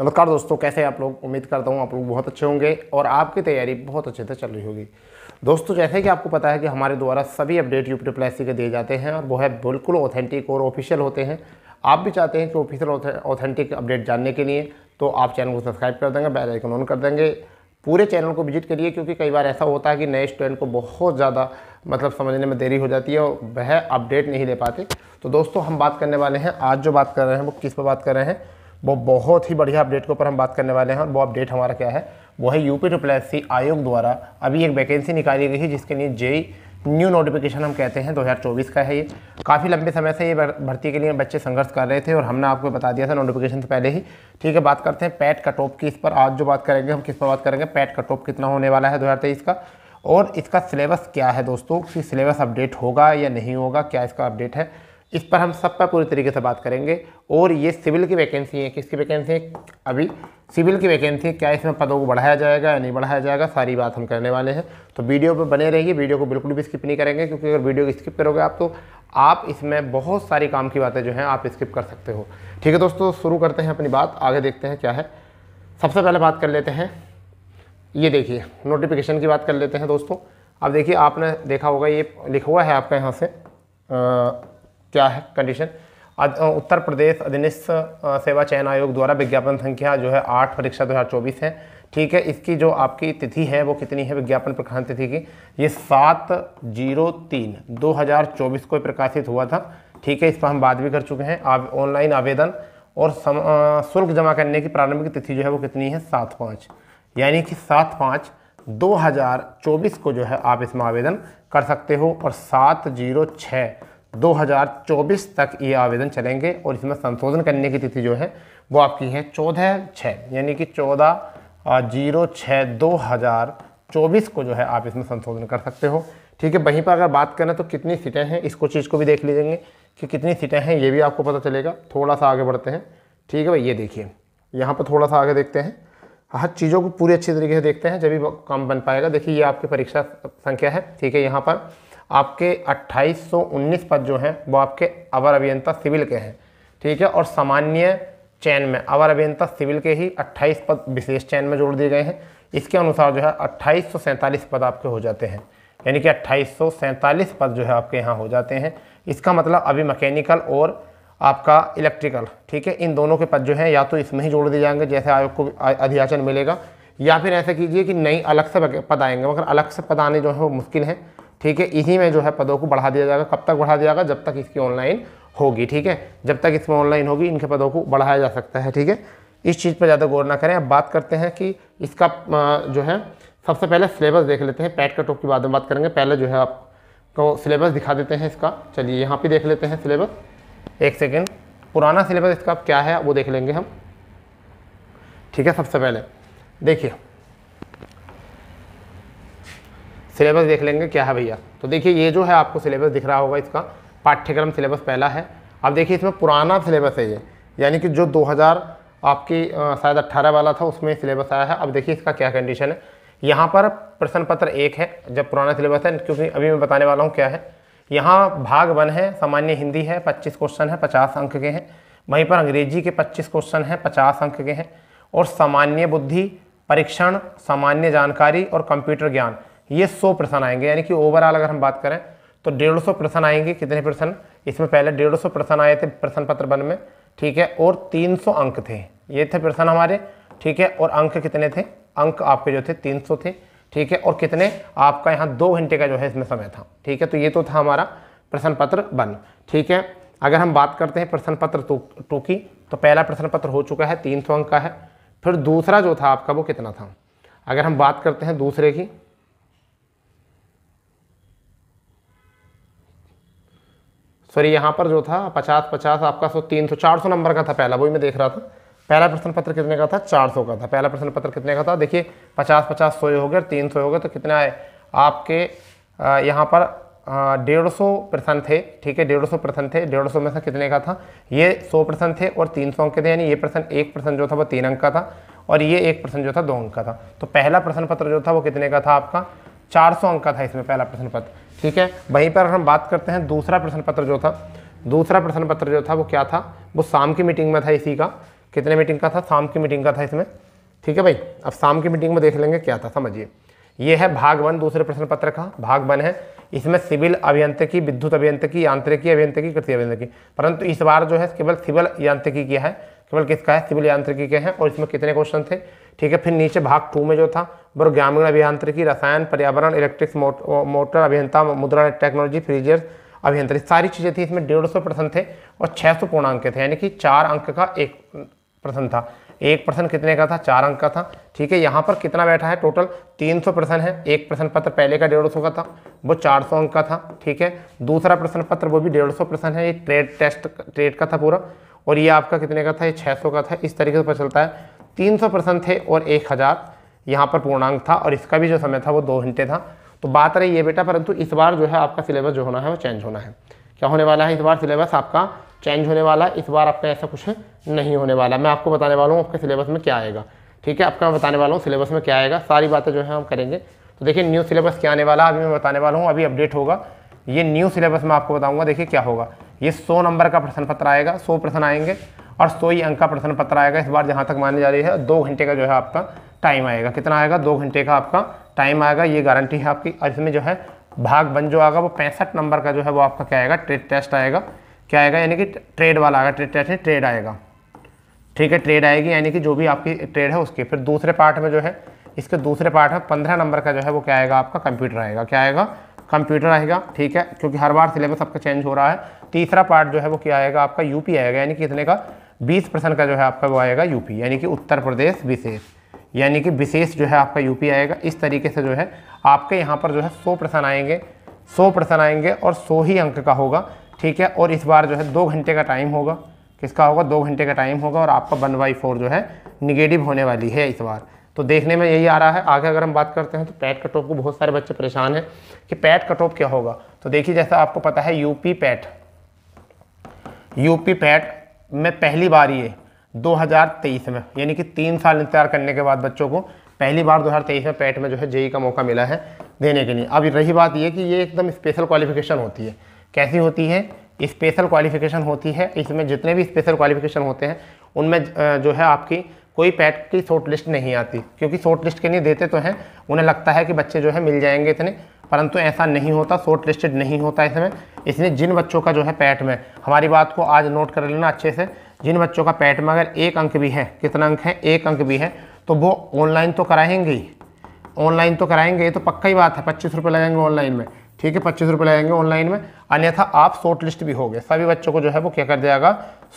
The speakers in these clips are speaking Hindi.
नमस्कार दोस्तों कैसे आप लोग उम्मीद करता हूँ आप लोग बहुत अच्छे होंगे और आपकी तैयारी बहुत अच्छे से चल रही होगी दोस्तों जैसे कि आपको पता है कि हमारे द्वारा सभी अपडेट यू पी के दिए जाते हैं और वो है बिल्कुल ऑथेंटिक और ऑफिशियल होते हैं आप भी चाहते हैं कि ऑफिशियल ऑथेंटिक अपडेट जानने के लिए तो आप चैनल को सब्सक्राइब कर देंगे बैलाइकन आइकन ऑन कर देंगे पूरे चैनल को विजिट करिए क्योंकि कई बार ऐसा होता है कि नए स्टूडेंट को बहुत ज़्यादा मतलब समझने में देरी हो जाती है और वह अपडेट नहीं ले पाते तो दोस्तों हम बात करने वाले हैं आज जो बात कर रहे हैं वो किस पर बात कर रहे हैं वो बहुत ही बढ़िया अपडेट के ऊपर हम बात करने वाले हैं और वो अपडेट हमारा क्या है वो है यूपी ट्रिप्लेसी आयोग द्वारा अभी एक वैकेंसी निकाली गई है जिसके लिए जेई न्यू नोटिफिकेशन हम कहते हैं 2024 का है ये काफ़ी लंबे समय से ये भर्ती के लिए बच्चे संघर्ष कर रहे थे और हमने आपको बता दिया था नोटिफिकेशन से पहले ही ठीक है बात करते हैं पैट कट ऑफ की इस पर आज जो बात करेंगे हम किस पर बात करेंगे पैट कट ऑफ कितना होने वाला है दो का और इसका सिलेबस क्या है दोस्तों कि सिलेबस अपडेट होगा या नहीं होगा क्या इसका अपडेट है इस पर हम सब पर पूरी तरीके से बात करेंगे और ये सिविल की वैकेंसी है किसकी वैकेंसी है अभी सिविल की वैकेंसी क्या इसमें पदों को बढ़ाया जाएगा या नहीं बढ़ाया जाएगा सारी बात हम करने वाले हैं तो वीडियो पर बने रहिए वीडियो को बिल्कुल भी स्किप नहीं करेंगे क्योंकि अगर वीडियो स्किप करोगे आप तो आप इसमें बहुत सारी काम की बातें जो हैं आप स्किप कर सकते हो ठीक है दोस्तों शुरू करते हैं अपनी बात आगे देखते हैं क्या है सबसे पहले बात कर लेते हैं ये देखिए नोटिफिकेशन की बात कर लेते हैं दोस्तों अब देखिए आपने देखा होगा ये लिखा हुआ है आपका यहाँ से क्या है कंडीशन उत्तर प्रदेश अधीनस्थ सेवा चयन आयोग द्वारा विज्ञापन संख्या जो है आठ परीक्षा 2024 है ठीक है इसकी जो आपकी तिथि है वो कितनी है विज्ञापन प्रखंड तिथि की ये सात जीरो तीन दो हज़ार चौबीस को प्रकाशित हुआ था ठीक है इस पर हम बात भी कर चुके हैं आप ऑनलाइन आवेदन और शुल्क जमा करने की प्रारंभिक तिथि जो है वो कितनी है सात पाँच यानी कि सात पाँच चौबीस को जो है आप इसमें आवेदन कर सकते हो और सात जीरो छः 2024 तक ये आवेदन चलेंगे और इसमें संशोधन करने की तिथि जो है वो आपकी है चौदह छः यानी कि चौदह जीरो छः दो हज़ार चौबीस को जो है आप इसमें संशोधन कर सकते हो ठीक है वहीं पर अगर बात करें तो कितनी सीटें हैं इसको चीज़ को भी देख लीजिएंगे कि कितनी सीटें हैं ये भी आपको पता चलेगा थोड़ा सा आगे बढ़ते हैं ठीक है भाई ये देखिए यहाँ पर थोड़ा सा आगे देखते हैं हर हाँ, चीज़ों को पूरी अच्छी तरीके से देखते हैं जब भी काम बन पाएगा देखिए ये आपकी परीक्षा संख्या है ठीक है यहाँ पर आपके 2819 पद जो हैं वो आपके अवर अभियंता सिविल के हैं ठीक है और सामान्य चयन में अवर अभियंता सिविल के ही 28 पद विशेष चयन में जोड़ दिए गए हैं इसके अनुसार जो है अट्ठाईस पद आपके हो जाते हैं यानी कि अट्ठाईस पद जो है आपके यहाँ हो जाते हैं इसका मतलब अभी मैकेनिकल और आपका इलेक्ट्रिकल ठीक है इन दोनों के पद जो हैं या तो इसमें ही जोड़ दिए जाएंगे जैसे आयोग को अधियाचन मिलेगा या फिर ऐसा कीजिए कि नई अलग से पद आएंगे मगर अलग से पद आने जो है वो मुश्किल हैं ठीक है इसी में जो है पदों को बढ़ा दिया जाएगा कब तक बढ़ा दिया जाएगा जब तक इसकी ऑनलाइन होगी ठीक है जब तक इसमें ऑनलाइन होगी इनके पदों को बढ़ाया जा सकता है ठीक है इस चीज़ पर ज़्यादा गौर ना करें अब बात करते हैं कि इसका जो है सबसे पहले सिलेबस देख लेते हैं पैट कट ऑफ की बाद में बात करेंगे पहले जो है आपको सिलेबस दिखा देते हैं इसका चलिए यहाँ पे देख लेते हैं सिलेबस एक सेकेंड पुराना सिलेबस इसका क्या है वो देख लेंगे हम ठीक है सबसे पहले देखिए सिलेबस देख लेंगे क्या है भैया तो देखिए ये जो है आपको सिलेबस दिख रहा होगा इसका पाठ्यक्रम सिलेबस पहला है अब देखिए इसमें पुराना सिलेबस है ये यानी कि जो 2000 आपकी शायद अट्ठारह वाला था उसमें सिलेबस आया है अब देखिए इसका क्या कंडीशन है यहाँ पर प्रश्न पत्र एक है जब पुराना सिलेबस है क्योंकि अभी मैं बताने वाला हूँ क्या है यहाँ भाग वन है सामान्य हिंदी है पच्चीस क्वेश्चन है पचास अंक के हैं वहीं पर अंग्रेजी के पच्चीस क्वेश्चन हैं पचास अंक के हैं और सामान्य बुद्धि परीक्षण सामान्य जानकारी और कंप्यूटर ज्ञान ये सौ प्रश्न आएंगे यानी कि ओवरऑल अगर हम बात करें तो डेढ़ सौ प्रश्न आएंगे कितने प्रश्न इसमें पहले डेढ़ सौ प्रश्न आए थे प्रश्न पत्र वन में ठीक है और तीन सौ अंक थे ये थे प्रश्न हमारे ठीक है और अंक कितने थे अंक आपके जो थे तीन सौ थे ठीक है और कितने आपका यहाँ दो घंटे का जो है इसमें समय था ठीक है तो ये तो था हमारा प्रश्न पत्र वन ठीक है अगर हम बात करते हैं प्रश्न पत्र तो, टू की तो पहला प्रश्न पत्र हो चुका है तीन सौ अंक का है फिर दूसरा जो था आपका वो कितना था अगर हम बात करते हैं दूसरे की सॉरी यहाँ पर जो था पचास पचास आपका सौ तीन सौ चार सौ नंबर का था पहला वही मैं देख रहा था पहला प्रश्न पत्र कितने का था चार सौ का था पहला प्रश्न पत्र कितने का था देखिए पचास पचास सौ हो गया तीन सौ हो गया तो कितना है आपके यहाँ पर डेढ़ सौ प्रश्न थे ठीक है डेढ़ सौ प्रश्न थे डेढ़ सौ में से कितने का था ये सौ प्रश्न थे और तीन सौ अंक के थे यानी ये प्रश्न एक प्रश्न जो था वो तीन अंक का था और ये एक प्रश्न जो था दो अंक का था तो पहला प्रश्न पत्र जो था वो कितने का था आपका चार सौ अंक का था इसमें पहला प्रश्न पत्र ठीक है वहीं पर हम बात करते हैं दूसरा प्रश्न पत्र जो था दूसरा प्रश्न पत्र जो था वो क्या था वो शाम की मीटिंग में था इसी का कितने मीटिंग का था शाम की मीटिंग का था इसमें ठीक है भाई अब शाम की मीटिंग में देख लेंगे क्या था समझिए ये है भाग वन दूसरे प्रश्न पत्र का भाग वन है इसमें सिविल अभियंत्रिकी विद्युत अभियंत्रिकी यांत्रिकी अभियंत्रिकी कृषि अभियंत्रिकी परंतु इस बार जो है केवल सिविल यांत्रिकी किया है केवल किसका है सिविल यांत्रिकी के हैं और इसमें कितने क्वेश्चन थे ठीक है फिर नीचे भाग टू में जो था बरो ग्रामीण अभियांत्रिकी रसायन पर्यावरण इलेक्ट्रिक्स मोटर मोटर अभियंता मुद्रा टेक्नोलॉजी फ्रीजियर्स अभियंत्रिक सारी चीज़ें थी इसमें डेढ़ सौ परसेंट थे और छः सौ पूर्णांक थे यानी कि चार अंक का एक परसेंट था एक परसेंट कितने का था चार अंक का था ठीक है यहाँ पर कितना बैठा है टोटल तीन सौ परसेंट है एक प्रश्न पत्र पहले का डेढ़ सौ का था वो चार सौ अंक का था ठीक है दूसरा प्रश्न पत्र वो भी डेढ़ सौ परसेंट है ये ट्रेड टेस्ट ट्रेड का था पूरा और ये आपका कितने का था ये छः सौ का था इस तरीके से पता चलता है 300 प्रश्न थे और एक हज़ार यहाँ पर पूर्णांक था और इसका भी जो समय था वो दो घंटे था तो बात रही ये बेटा परंतु इस बार जो है आपका सिलेबस जो होना है वो चेंज होना है क्या होने वाला है इस बार सिलेबस आपका चेंज होने वाला है इस बार आपका ऐसा कुछ नहीं होने वाला मैं आपको बताने वाला हूँ आपके सिलेबस में क्या आएगा ठीक है आपका मैं बताने वाला हूँ सिलेबस में क्या आएगा सारी बातें जो है हम करेंगे तो देखिए न्यू सिलेबस क्या आने वाला अभी मैं बताने वाला हूँ अभी अपडेट होगा ये न्यू सिलेबस में आपको बताऊँगा देखिए क्या होगा ये सौ नंबर का प्रश्न पत्र आएगा सौ प्रश्न आएंगे और सौ ही अंक का प्रश्न पत्र आएगा इस बार जहाँ तक मानी जा रही है दो घंटे का जो है आपका टाइम आएगा कितना आएगा दो घंटे का आपका टाइम आएगा ये गारंटी है आपकी और इसमें जो है भाग बन जो आएगा वो पैंसठ नंबर का जो है वो आपका क्या आएगा ट्रेड टेस्ट आएगा क्या आएगा यानी कि ट्रेड वाला आएगा ट्रेड टेस्ट ट्रेड आएगा ठीक है ट्रेड आएगी यानी कि जो भी आपकी ट्रेड है उसके फिर दूसरे पार्ट में जो है इसके दूसरे पार्ट में पंद्रह नंबर का जो है वो क्या आएगा आपका कंप्यूटर आएगा क्या आएगा कंप्यूटर आएगा ठीक है क्योंकि हर बार सिलेबस आपका चेंज हो रहा है तीसरा पार्ट जो है वो क्या आएगा आपका यूपी आएगा यानी कि इतने का बीस परसेंट का जो है आपका वो आएगा यूपी यानी कि उत्तर प्रदेश विशेष यानी कि विशेष जो है आपका यूपी आएगा इस तरीके से जो है आपके यहाँ पर जो है सौ परसेंट आएंगे सौ परसेंट आएंगे और सौ ही अंक का होगा ठीक है और इस बार जो है दो घंटे का टाइम होगा किसका होगा दो घंटे का टाइम होगा और आपका वन बाई फोर जो है निगेटिव होने वाली है इस बार तो देखने में यही आ रहा है आगे अगर हम बात करते हैं तो पैट कट ऑफ को बहुत सारे बच्चे परेशान हैं कि पैट कट ऑफ क्या होगा तो देखिए जैसा आपको पता है यूपी पैट यूपी पैट में पहली बार ये 2023 में यानी कि तीन साल इंतजार करने के बाद बच्चों को पहली बार 2023 में पैट में जो है जेई का मौका मिला है देने के लिए अब रही बात यह कि ये एकदम स्पेशल क्वालिफिकेशन होती है कैसी होती है स्पेशल क्वालिफिकेशन होती है इसमें जितने भी स्पेशल क्वालिफिकेशन होते हैं उनमें जो है आपकी कोई पैट की शॉर्ट लिस्ट नहीं आती क्योंकि शॉर्ट लिस्ट के लिए देते तो हैं उन्हें लगता है कि बच्चे जो है मिल जाएंगे इतने परंतु ऐसा नहीं होता शॉर्ट लिस्टेड नहीं होता इसमें इसलिए जिन बच्चों का जो है पैट में हमारी बात को आज नोट कर लेना अच्छे से जिन बच्चों का पैट में अगर एक अंक भी है कितना अंक है एक अंक भी है तो वो ऑनलाइन तो कराएंगे ही ऑनलाइन तो कराएंगे ये तो पक्का ही बात है पच्चीस रुपये लगाएंगे ऑनलाइन में ठीक है पच्चीस रुपये लगाएंगे ऑनलाइन में अन्यथा आप शॉर्ट लिस्ट भी हो गए सभी बच्चों को जो है वो क्या कर दिया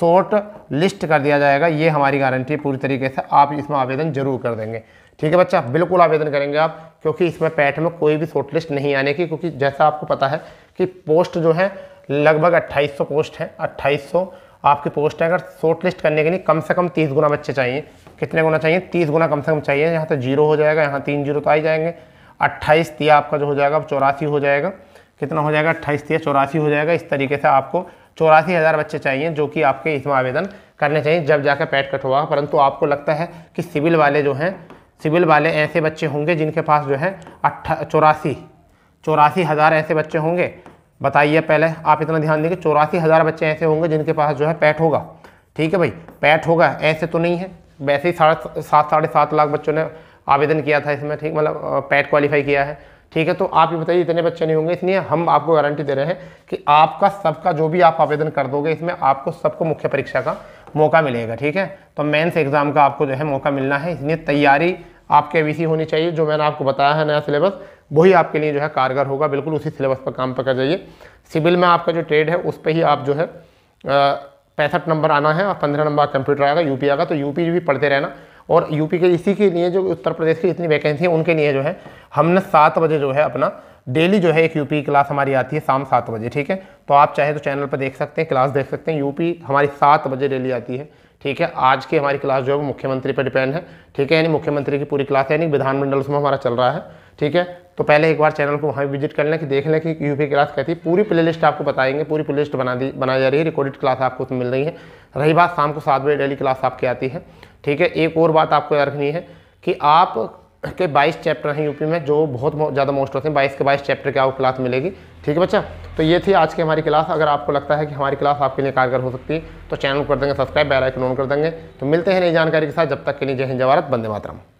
शॉर्ट लिस्ट कर दिया जाएगा ये हमारी गारंटी है पूरी तरीके से आप इसमें आवेदन जरूर कर देंगे ठीक है बच्चा बिल्कुल आवेदन करेंगे आप क्योंकि इसमें पैट में कोई भी शॉर्ट लिस्ट नहीं आने की क्योंकि जैसा आपको पता है कि पोस्ट जो है लगभग 2800 पोस्ट है 2800 आपकी पोस्ट है अगर शॉर्ट लिस्ट करने के लिए कम से कम तीस गुना बच्चे चाहिए कितने गुना चाहिए तीस गुना कम से कम चाहिए यहाँ से तो जीरो हो जाएगा यहाँ तीन जीरो तो आ ही जाएंगे अट्ठाईस दिया आपका जो हो जाएगा चौरासी हो जाएगा कितना हो जाएगा अट्ठाईस दिया चौरासी हो जाएगा इस तरीके से आपको चौरासी हज़ार बच्चे चाहिए जो कि आपके इसमें आवेदन करने चाहिए जब जाकर पैट कट हुआ परंतु आपको लगता है कि सिविल वाले जो हैं सिविल वाले ऐसे बच्चे होंगे जिनके पास जो है अट्ठा चौरासी चौरासी हज़ार ऐसे बच्चे होंगे बताइए पहले आप इतना ध्यान देंगे चौरासी हज़ार बच्चे ऐसे होंगे जिनके पास जो है पैट होगा ठीक है भाई पैट होगा ऐसे तो नहीं है वैसे ही साढ़े सात साढ़े सात लाख बच्चों ने आवेदन किया था इसमें ठीक मतलब पैट क्वालिफाई किया है ठीक है तो आप ये बताइए इतने बच्चे नहीं होंगे इसलिए हम आपको गारंटी दे रहे हैं कि आपका सबका जो भी आप आवेदन कर दोगे इसमें आपको सबको मुख्य परीक्षा का मौका मिलेगा ठीक है तो मेंस एग्ज़ाम का आपको जो है मौका मिलना है इसलिए तैयारी आपके वी होनी चाहिए जो मैंने आपको बताया है नया सिलेबस वही आपके लिए जो है कारगर होगा बिल्कुल उसी सिलेबस पर काम पकड़ जाइए सिविल में आपका जो ट्रेड है उस पर ही आप जो है पैंसठ नंबर आना है और पंद्रह नंबर कंप्यूटर आएगा यूपी आएगा तो यूपी भी पढ़ते रहना और यूपी के इसी के लिए जो उत्तर प्रदेश की इतनी वैकेंसी है उनके लिए जो है हमने सात बजे जो है अपना डेली जो है एक यूपी क्लास हमारी आती है शाम सात बजे ठीक है तो आप चाहे तो चैनल पर देख सकते हैं क्लास देख सकते हैं यूपी हमारी सात बजे डेली आती है ठीक है आज की हमारी क्लास जो है वो मुख्यमंत्री पर डिपेंड है ठीक है यानी मुख्यमंत्री की पूरी क्लास यानी विधानमंडल उसमें हमारा चल रहा है ठीक है तो पहले एक बार चैनल को वहाँ विजिट कर लें कि देख लें कि यूपी क्लास कहती है पूरी प्ले आपको बताएंगे पूरी लिस्ट बना दी बनाई जा रही है रिकॉर्डेड क्लास आपको उसमें मिल रही है रही बात शाम को सात बजे डेली क्लास आपकी आती है ठीक है एक और बात आपको याद रखनी है कि आप के 22 चैप्टर हैं यूपी में जो बहुत ज़्यादा मोस्ट होते हैं 22 के 22 चैप्टर के आपको क्लास मिलेगी ठीक है बच्चा तो ये थी आज की हमारी क्लास अगर आपको लगता है कि हमारी क्लास आपके लिए कारगर हो सकती है तो चैनल कर देंगे सब्सक्राइब बेल आइकन ऑन कर देंगे तो मिलते हैं नई जानकारी के साथ जब तक के लिए जय हिंद जवारत बंदे मातरम